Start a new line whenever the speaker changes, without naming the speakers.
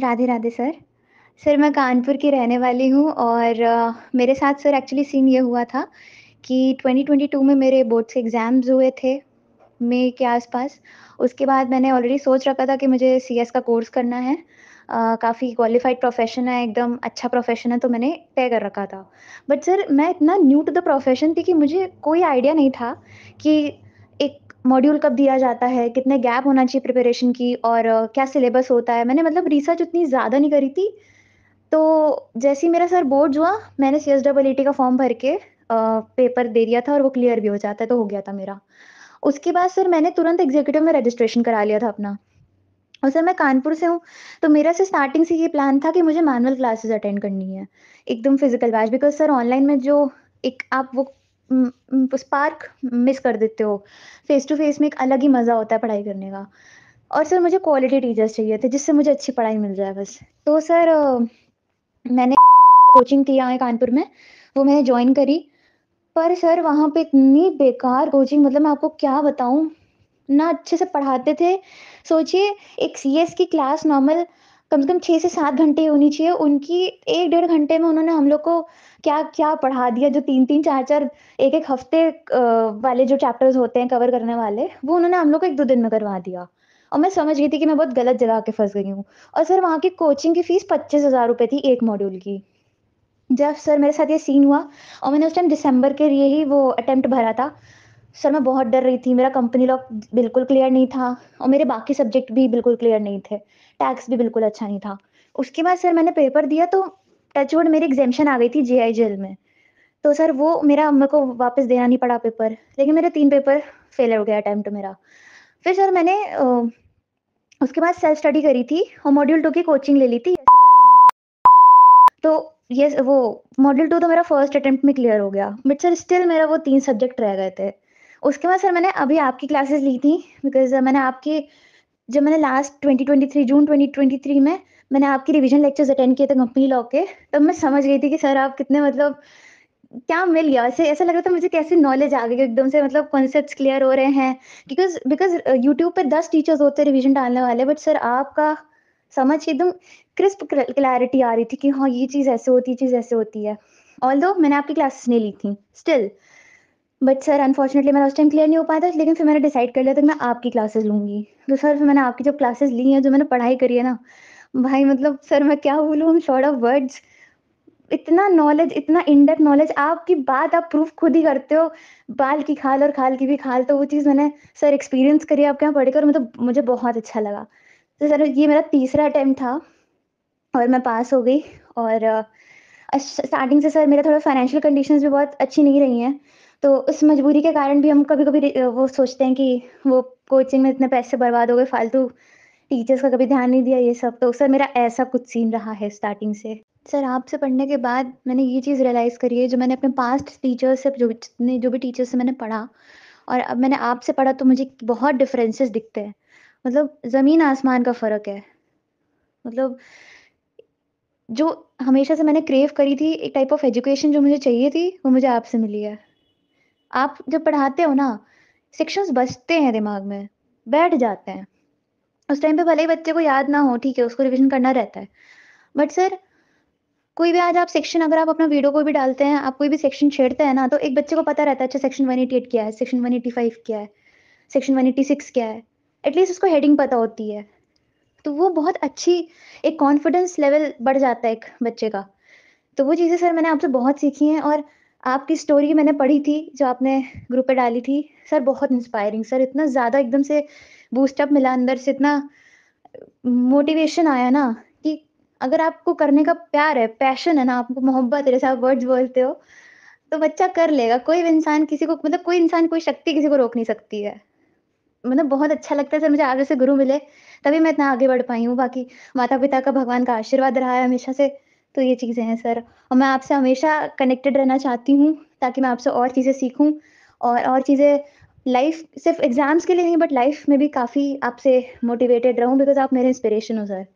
Radhe Radhe sir sir मैं कानपुर की रहने वाली हूँ और uh, मेरे साथ सर एक्चुअली सीन ये हुआ था कि 2022 में मेरे बोर्ड से एग्ज़ाम्स हुए थे मे के आसपास उसके बाद मैंने ऑलरेडी सोच रखा था कि मुझे सी का कोर्स करना है Uh, काफ़ी क्वालिफाइड प्रोफेशन है एकदम अच्छा प्रोफेशन है तो मैंने तय कर रखा था बट सर मैं इतना न्यू टू द प्रोफेशन थी कि मुझे कोई आइडिया नहीं था कि मॉड्यूल कब दिया जाता है कितने गैप होना चाहिए प्रिपरेशन की और क्या सिलेबस होता है मैंने मतलब रिसर्च उतनी ज़्यादा नहीं करी थी तो जैसे ही मेरा सर बोर्ड हुआ मैंने C S double E T का फॉर्म भर के पेपर दे दिया था और वो क्लियर भी हो जाता है तो हो गया था मेरा उसके बाद सर मैंने तुरंत एग्जीक्यूटिव में रजिस्ट्रेशन करा लिया था अपना और सर मैं कानपुर से हूँ तो मेरा से स्टार्टिंग से ये प्लान था कि मुझे मैनुअल क्लासेस अटेंड करनी है एकदम physical batch because sir online में जो एक आप वो स्पार्क मिस कर देते हो फेस टू फेस में एक अलग ही मज़ा होता है पढ़ाई करने का और सर मुझे क्वालिटी टीचर्स चाहिए थे जिससे मुझे अच्छी पढ़ाई मिल जाए बस तो सर मैंने कोचिंग किया यहाँ कानपुर में वो मैंने ज्वाइन करी पर सर वहाँ पे इतनी बेकार कोचिंग मतलब मैं आपको क्या बताऊँ ना अच्छे से पढ़ाते थे सोचिए एक सी की क्लास नॉर्मल कम से कम छः से सात घंटे होनी चाहिए उनकी एक डेढ़ घंटे में उन्होंने हम लोग को क्या क्या पढ़ा दिया जो तीन तीन चार चार एक एक हफ्ते वाले जो चैप्टर्स होते हैं कवर करने वाले वो उन्होंने हम लोग को एक दो दिन में करवा दिया और मैं समझ गई थी कि मैं बहुत गलत जगह के फंस गई हूँ और सर वहाँ की कोचिंग की फीस पच्चीस हज़ार रुपये थी एक मॉड्यूल की जब सर मेरे साथ ये सीन हुआ और मैंने उस टाइम दिसंबर के लिए ही वो अटेम्प्ट भरा था सर मैं बहुत डर रही थी मेरा कंपनी लॉ बिल्कुल क्लियर नहीं था और मेरे बाकी सब्जेक्ट भी बिल्कुल क्लियर नहीं थे टैक्स भी बिल्कुल अच्छा नहीं था उसके बाद सर मैंने पेपर दिया तो टचवुड मेरी एग्जामेशन आ गई थी जे आई जेल में तो सर वो मेरा मेरे को वापस देना नहीं पड़ा पेपर लेकिन मेरे तीन पेपर फेल हो गया अटैम्प्ट मेरा फिर सर मैंने उसके बाद सेल्फ स्टडी करी थी और मॉड्यूल टू की कोचिंग ले ली थी तो ये वो मॉड्यूल टू तो मेरा फर्स्ट अटेम्प्ट में क्लियर हो गया बट सर स्टिल मेरा वो तीन सब्जेक्ट रह गए थे उसके बाद सर मैंने अभी आपकी क्लासेस ली थी बिकॉज मैंने आपके जब मैंने लास्ट 2023 जून 2023 में मैंने आपकी रिवीजन लेक्चर्स अटेंड किए थे कंपनी लॉ के तब मैं समझ गई थी कि सर आप कितने मतलब क्या मिल गया ऐसे ऐसा लग रहा था मुझे कैसे नॉलेज आ गई एकदम से मतलब कॉन्सेप्ट क्लियर हो रहे हैं बिकॉज बिकॉज यूट्यूब पर दस टीचर्स होते हैं रिविजन डालने वाले बट सर आपका समझ एकदम क्रिस्प क्लैरिटी आ रही थी कि हाँ ये चीज़ ऐसे होती है चीज़ ऐसे होती है ऑल मैंने आपकी क्लासेस नहीं ली थी स्टिल बट सर अनफॉर्चुनेटली मेरा उस टाइम क्लियर नहीं हो पाया था लेकिन फिर मैंने डिसाइड कर लिया था कि मैं आपकी क्लासेस लूँगी तो सर फिर मैंने आपकी जो क्लासेस ली हैं जो मैंने पढ़ाई करी है ना भाई मतलब सर मैं क्या बोलूँ हम शॉर्ट ऑफ वर्ड्स इतना नॉलेज इतना इनडेप नॉलेज आपकी बात आप प्रूफ खुद ही करते हो बाल की खाल और खाल की भी खाल तो वो चीज़ मैंने सर एक्सपीरियंस करी आपके यहाँ पढ़कर मतलब मुझे बहुत अच्छा लगा तो सर ये मेरा तीसरा अटैम्प्ट था और मैं पास हो गई और स्टार्टिंग से सर मेरा थोड़ा फाइनेंशियल कंडीशंस भी बहुत अच्छी नहीं रही हैं तो उस मजबूरी के कारण भी हम कभी कभी वो सोचते हैं कि वो कोचिंग में इतने पैसे बर्बाद हो गए फालतू टीचर्स का कभी ध्यान नहीं दिया ये सब तो सर मेरा ऐसा कुछ सीन रहा है स्टार्टिंग से सर आपसे पढ़ने के बाद मैंने ये चीज़ रियलाइज़ करी है जो मैंने अपने पास्ट टीचर्स से जो जितने जो भी टीचर्स से मैंने पढ़ा और अब मैंने आपसे पढ़ा तो मुझे बहुत डिफरेंसेस दिखते हैं मतलब ज़मीन आसमान का फ़र्क है मतलब जो हमेशा से मैंने क्रेव करी थी एक टाइप ऑफ एजुकेशन जो मुझे चाहिए थी वो मुझे आपसे मिली है आप जब पढ़ाते हो ना सेक्शंस बचते हैं दिमाग में बैठ जाते हैं उस टाइम पे भले ही बच्चे को याद ना हो ठीक है उसको रिविजन करना रहता है बट सर कोई भी आज आप सेक्शन अगर आप अपना वीडियो कोई भी डालते हैं आप कोई भी सेक्शन छेड़ते हैं ना तो एक बच्चे को पता रहता है अच्छा सेक्शन एट क्या है सेक्शन फाइव क्या है सेक्शन सिक्स क्या है एटलीस्ट उसको हेडिंग पता होती है तो वो बहुत अच्छी एक कॉन्फिडेंस लेवल बढ़ जाता है एक बच्चे का तो वो चीज़ें सर मैंने आपसे बहुत सीखी हैं और आपकी स्टोरी मैंने पढ़ी थी जो आपने ग्रुप पे डाली थी सर बहुत इंस्पायरिंग सर इतना ज़्यादा एकदम से बूस्टअप मिला अंदर से इतना मोटिवेशन आया ना कि अगर आपको करने का प्यार है पैशन है ना आपको मोहब्बत है जैसे आप वर्ड्स बोलते हो तो बच्चा कर लेगा कोई भी इंसान किसी को मतलब कोई इंसान कोई शक्ति किसी को रोक नहीं सकती है मतलब बहुत अच्छा लगता है सर मुझे आप जैसे गुरु मिले तभी मैं इतना आगे बढ़ पाई हूँ बाकी माता पिता का भगवान का आशीर्वाद रहा है हमेशा से तो ये चीज़ें हैं सर और मैं आपसे हमेशा कनेक्टेड रहना चाहती हूँ ताकि मैं आपसे और चीज़ें सीखूँ और और चीज़ें लाइफ सिर्फ एग्ज़ाम्स के लिए नहीं बट लाइफ में भी काफ़ी आपसे मोटिवेटेड रहूँ बिकॉज आप मेरे इंस्पिरेशन हो सर